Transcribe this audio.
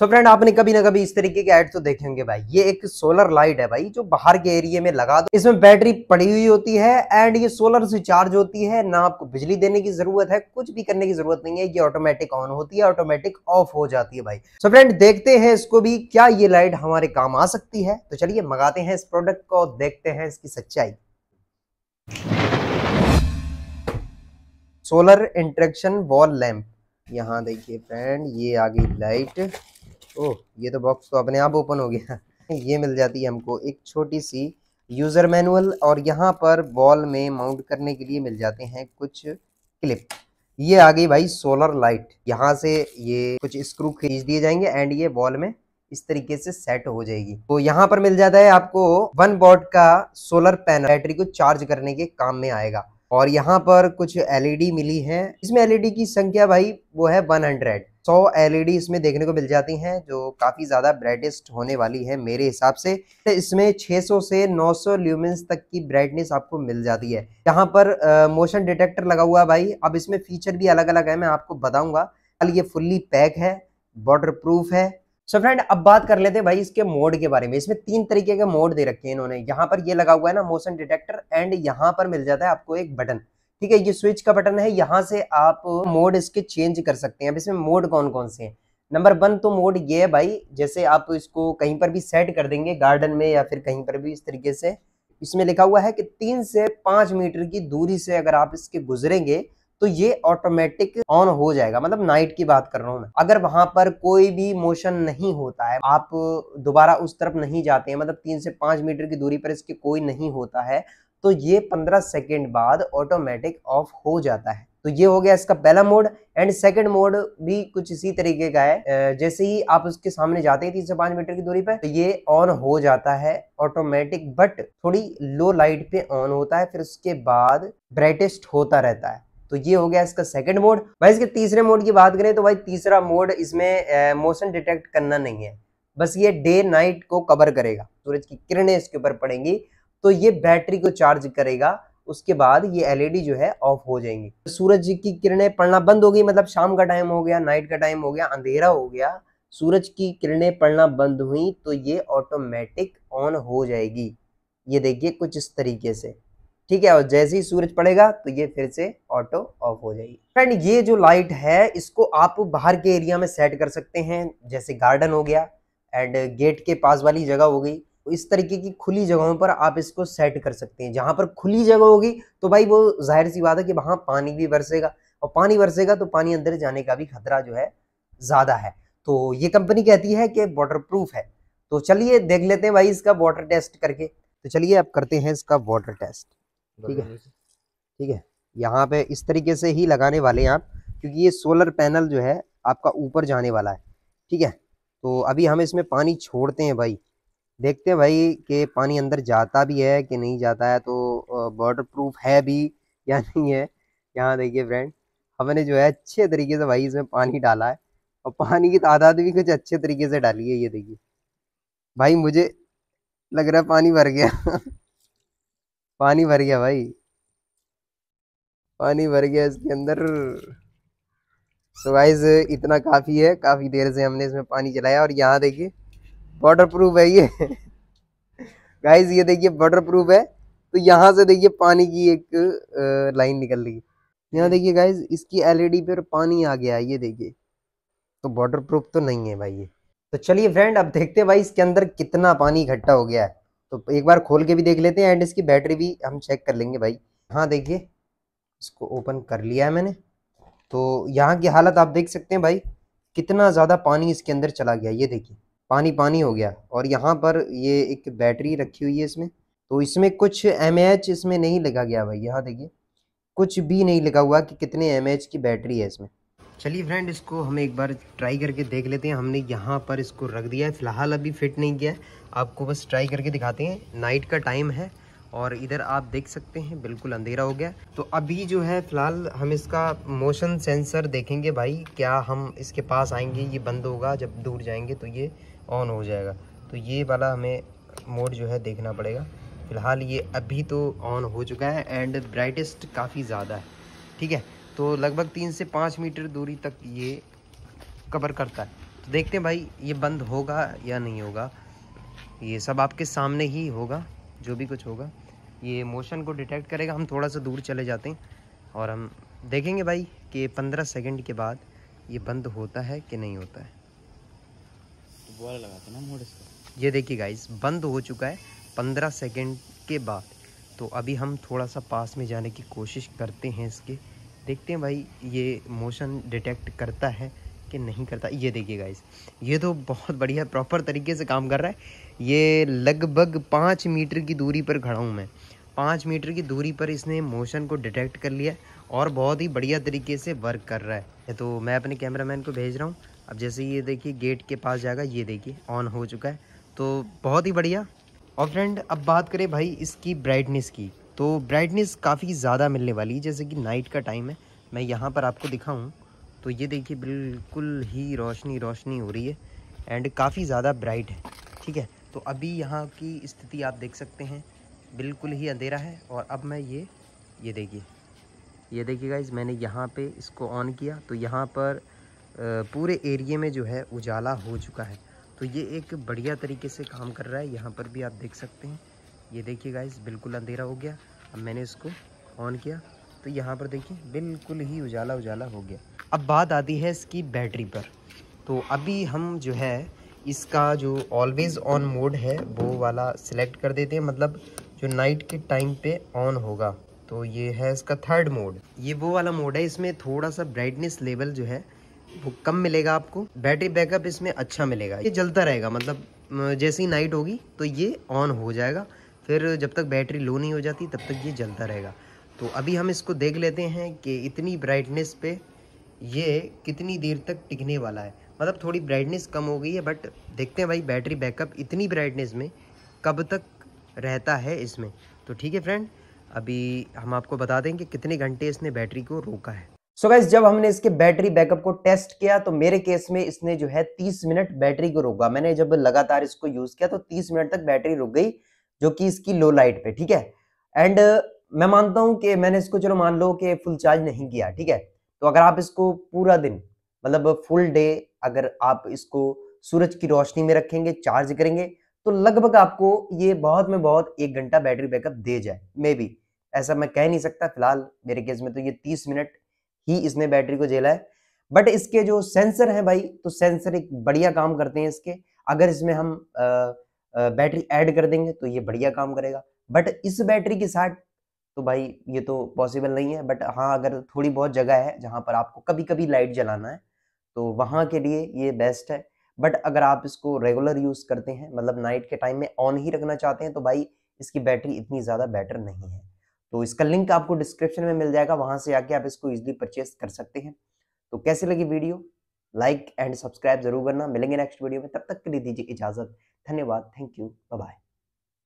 सो so friend आपने कभी ना कभी इस तरीके के ऐड तो देखे होंगे भाई ये एक सोलर लाइट है भाई जो बाहर के एरिया में लगा दो इसमें बैटरी पड़ी हुई होती है एंड ये सोलर से चार्ज होती है ना आपको बिजली देने की जरूरत है कुछ भी करने की जरूरत नहीं है ये ऑटोमेटिक ऑन होती है ऑटोमेटिक ऑफ हो जाती है भाई सो so फ्रेंड देखते हैं इसको भी क्या ये लाइट हमारे काम आ सकती है तो चलिए मंगाते हैं इस प्रोडक्ट को देखते हैं इसकी सच्चाई सोलर इंट्रेक्शन वॉल लैम्प यहाँ देखिए फ्रेंड ये आ गई लाइट ओह ये तो बॉक्स तो अपने आप ओपन हो गया ये मिल जाती है हमको एक छोटी सी यूज़र मैनुअल और यहाँ पर बॉल में माउंट करने के लिए मिल जाते हैं कुछ क्लिप ये आ गई भाई सोलर लाइट यहाँ से ये कुछ स्क्रू खींच दिए जाएंगे एंड ये बॉल में इस तरीके से सेट हो जाएगी तो यहाँ पर मिल जाता है आपको वन बॉट का सोलर पैनल बैटरी को चार्ज करने के काम में आएगा और यहाँ पर कुछ एलईडी मिली है इसमें एलईडी की संख्या भाई वो है 100 सौ एल e इसमें देखने को मिल जाती हैं जो काफ़ी ज़्यादा ब्राइटेस्ट होने वाली है मेरे हिसाब से तो इसमें 600 से 900 सौ तक की ब्राइटनेस आपको मिल जाती है यहाँ पर मोशन डिटेक्टर लगा हुआ भाई अब इसमें फीचर भी अलग अलग है मैं आपको बताऊँगा कल ये फुल्ली पैक है वाटर प्रूफ है सो so फ्रेंड अब बात कर लेते हैं भाई इसके मोड के बारे में इसमें तीन तरीके के मोड दे रखे हैं इन्होंने यहाँ पर ये लगा हुआ है ना मोशन डिटेक्टर एंड यहाँ पर मिल जाता है आपको एक बटन ठीक है ये स्विच का बटन है यहाँ से आप मोड इसके चेंज कर सकते हैं अब इसमें मोड कौन कौन से हैं नंबर वन तो मोड ये है भाई जैसे आप इसको कहीं पर भी सेट कर देंगे गार्डन में या फिर कहीं पर भी इस तरीके से इसमें लिखा हुआ है कि तीन से पाँच मीटर की दूरी से अगर आप इसके गुजरेंगे तो ये ऑटोमेटिक ऑन हो जाएगा मतलब नाइट की बात कर रहा हूँ मैं अगर वहां पर कोई भी मोशन नहीं होता है आप दोबारा उस तरफ नहीं जाते हैं मतलब तीन से पाँच मीटर की दूरी पर इसके कोई नहीं होता है तो ये 15 सेकेंड बाद ऑटोमेटिक ऑफ हो जाता है तो ये हो गया इसका पहला मोड एंड सेकंड मोड भी कुछ इसी तरीके का है जैसे ही आप उसके सामने जाते हैं तीन से पांच मीटर की दूरी पर तो ये ऑन हो जाता है ऑटोमेटिक बट थोड़ी लो लाइट पे ऑन होता है फिर उसके बाद ब्राइटेस्ट होता रहता है तो ये हो गया इसका सेकंड मोड भाई इसके तीसरे मोड की बात करें तो भाई तीसरा मोड इसमें मोशन डिटेक्ट करना नहीं है बस ये डे नाइट को कवर करेगा सूरज की किरणें इसके ऊपर पड़ेंगी तो ये बैटरी को चार्ज करेगा उसके बाद ये एलईडी e जो है ऑफ हो जाएंगी सूरज की किरणें पड़ना बंद हो गई मतलब शाम का टाइम हो गया नाइट का टाइम हो गया अंधेरा हो गया सूरज की किरणें पड़ना बंद हुई तो ये ऑटोमेटिक ऑन हो जाएगी ये देखिए कुछ इस तरीके से ठीक है और जैसे ही सूरज पड़ेगा तो ये फिर से ऑटो ऑफ हो जाएगी फ्रेंड ये जो लाइट है इसको आप बाहर के एरिया में सेट कर सकते हैं जैसे गार्डन हो गया एंड गेट के पास वाली जगह हो गई इस तरीके की खुली जगहों पर आप इसको सेट कर सकते हैं जहाँ पर खुली जगह होगी तो भाई वो जाहिर सी बात है कि वहाँ पानी भी बरसेगा और पानी बरसेगा तो पानी अंदर जाने का भी खतरा जो है ज़्यादा है तो ये कंपनी कहती है कि वाटर प्रूफ है तो चलिए देख लेते हैं भाई इसका वाटर टेस्ट करके तो चलिए आप करते हैं इसका वाटर टेस्ट ठीक है ठीक है यहाँ पे इस तरीके से ही लगाने वाले हैं आप क्योंकि ये सोलर पैनल जो है आपका ऊपर जाने वाला है ठीक है तो अभी हम इसमें पानी छोड़ते हैं भाई देखते हैं भाई कि पानी अंदर जाता भी है कि नहीं जाता है तो वाटर प्रूफ है भी या नहीं है यहाँ देखिए फ्रेंड हमने जो है अच्छे तरीके से भाई इसमें पानी डाला है और पानी की तादाद भी कुछ अच्छे तरीके से डाली है ये देखिए भाई मुझे लग रहा है पानी भर गया पानी भर गया भाई पानी भर गया इसके अंदर सो so गाइज इतना काफ़ी है काफ़ी देर से हमने इसमें पानी चलाया और यहाँ देखिए वाटर प्रूफ है ये गाइस ये देखिए वाटर प्रूफ है तो यहाँ से देखिए पानी की एक लाइन निकल रही है यहाँ हम्म। देखिए गाइज इसकी एलईडी पर पानी आ गया है ये देखिए तो वाटर प्रूफ तो नहीं है भाई ये तो चलिए फ्रेंड अब देखते हैं भाई इसके अंदर कितना पानी इकट्ठा हो गया है तो एक बार खोल के भी देख लेते हैं एंड इसकी बैटरी भी हम चेक कर लेंगे भाई हाँ देखिए इसको ओपन कर लिया है मैंने तो यहाँ की हालत आप देख सकते हैं भाई कितना ज़्यादा पानी इसके अंदर चला गया ये देखिए पानी पानी हो गया और यहाँ पर ये एक बैटरी रखी हुई है इसमें तो इसमें कुछ एम इसमें नहीं लिखा गया भाई यहाँ देखिए कुछ भी नहीं लिखा हुआ कि कितने एम की बैटरी है इसमें चलिए फ्रेंड इसको हम एक बार ट्राई करके देख लेते हैं हमने यहाँ पर इसको रख दिया है फ़िलहाल अभी फिट नहीं किया है आपको बस ट्राई करके दिखाते हैं नाइट का टाइम है और इधर आप देख सकते हैं बिल्कुल अंधेरा हो गया तो अभी जो है फिलहाल हम इसका मोशन सेंसर देखेंगे भाई क्या हम इसके पास आएंगे ये बंद होगा जब दूर जाएंगे तो ये ऑन हो जाएगा तो ये वाला हमें मोड जो है देखना पड़ेगा फ़िलहाल ये अभी तो ऑन हो चुका है एंड ब्राइटेस्ट काफ़ी ज़्यादा है ठीक है तो लगभग तीन से पाँच मीटर दूरी तक ये कवर करता है तो देखते हैं भाई ये बंद होगा या नहीं होगा ये सब आपके सामने ही होगा जो भी कुछ होगा ये मोशन को डिटेक्ट करेगा हम थोड़ा सा दूर चले जाते हैं और हम देखेंगे भाई कि पंद्रह सेकेंड के बाद ये बंद होता है कि नहीं होता है तो लगाते ना मोड़ ये देखिए गाइस बंद हो चुका है पंद्रह सेकेंड के बाद तो अभी हम थोड़ा सा पास में जाने की कोशिश करते हैं इसके देखते हैं भाई ये मोशन डिटेक्ट करता है कि नहीं करता ये देखिए गाइस ये तो बहुत बढ़िया प्रॉपर तरीके से काम कर रहा है ये लगभग पाँच मीटर की दूरी पर खड़ा हूँ मैं पाँच मीटर की दूरी पर इसने मोशन को डिटेक्ट कर लिया और बहुत ही बढ़िया तरीके से वर्क कर रहा है तो मैं अपने कैमरामैन को भेज रहा हूँ अब जैसे ये देखिए गेट के पास जाएगा ये देखिए ऑन हो चुका है तो बहुत ही बढ़िया और फ्रेंड अब बात करें भाई इसकी ब्राइटनेस की तो ब्राइटनेस काफ़ी ज़्यादा मिलने वाली है जैसे कि नाइट का टाइम है मैं यहाँ पर आपको दिखाऊँ तो ये देखिए बिल्कुल ही रोशनी रोशनी हो रही है एंड काफ़ी ज़्यादा ब्राइट है ठीक है तो अभी यहाँ की स्थिति आप देख सकते हैं बिल्कुल ही अंधेरा है और अब मैं ये ये देखिए ये देखिए इस मैंने यहाँ पे इसको ऑन किया तो यहाँ पर पूरे एरिए में जो है उजाला हो चुका है तो ये एक बढ़िया तरीके से काम कर रहा है यहाँ पर भी आप देख सकते हैं ये देखिए इस बिल्कुल अंधेरा हो गया अब मैंने इसको ऑन किया तो यहाँ पर देखिए बिल्कुल ही उजाला उजाला हो गया अब बात आती है इसकी बैटरी पर तो अभी हम जो है इसका जो ऑलवेज़ ऑन मोड है वो वाला सिलेक्ट कर देते हैं मतलब जो नाइट के टाइम पे ऑन होगा तो ये है इसका थर्ड मोड ये वो वाला मोड है इसमें थोड़ा सा ब्राइटनेस लेवल जो है वो कम मिलेगा आपको बैटरी बैकअप इसमें अच्छा मिलेगा ये जलता रहेगा मतलब जैसे ही नाइट होगी तो ये ऑन हो जाएगा फिर जब तक बैटरी लो नहीं हो जाती तब तक ये जलता रहेगा तो अभी हम इसको देख लेते हैं कि इतनी ब्राइटनेस पे ये कितनी देर तक टिकने वाला है मतलब थोड़ी ब्राइटनेस कम हो गई है बट देखते हैं भाई बैटरी बैकअप इतनी ब्राइटनेस में कब तक रहता है इसमें तो ठीक है फ्रेंड अभी हम आपको बता दें कि कितने घंटे इसने बैटरी को रोका है सो so गैस जब हमने इसके बैटरी बैकअप को टेस्ट किया तो मेरे केस में इसने जो है 30 मिनट बैटरी को रोका मैंने जब लगातार इसको यूज़ किया तो 30 मिनट तक बैटरी रुक गई जो कि इसकी लो लाइट पे ठीक है एंड मैं मानता हूँ कि मैंने इसको चलो मान लो कि फुल चार्ज नहीं किया ठीक है तो अगर आप इसको पूरा दिन मतलब फुल डे अगर आप इसको सूरज की रोशनी में रखेंगे चार्ज करेंगे तो लगभग आपको ये बहुत में बहुत एक घंटा बैटरी बैकअप दे जाए मे बी ऐसा मैं कह नहीं सकता फिलहाल मेरे केस में तो ये तीस मिनट ही इसने बैटरी को झेला है बट इसके जो सेंसर हैं भाई तो सेंसर एक बढ़िया काम करते हैं इसके अगर इसमें हम आ, आ, बैटरी ऐड कर देंगे तो ये बढ़िया काम करेगा बट इस बैटरी के साथ तो भाई ये तो पॉसिबल नहीं है बट हाँ अगर थोड़ी बहुत जगह है जहाँ पर आपको कभी कभी लाइट जलाना है तो वहाँ के लिए ये बेस्ट है बट अगर आप इसको रेगुलर यूज़ करते हैं मतलब नाइट के टाइम में ऑन ही रखना चाहते हैं तो भाई इसकी बैटरी इतनी ज़्यादा बेटर नहीं है तो इसका लिंक आपको डिस्क्रिप्शन में मिल जाएगा वहाँ से आके आप इसको ईजिली परचेस कर सकते हैं तो कैसे लगी वीडियो लाइक एंड सब्सक्राइब जरूर करना मिलेंगे नेक्स्ट वीडियो में तब तक के लिए दीजिए इजाज़त धन्यवाद थैंक यू बाय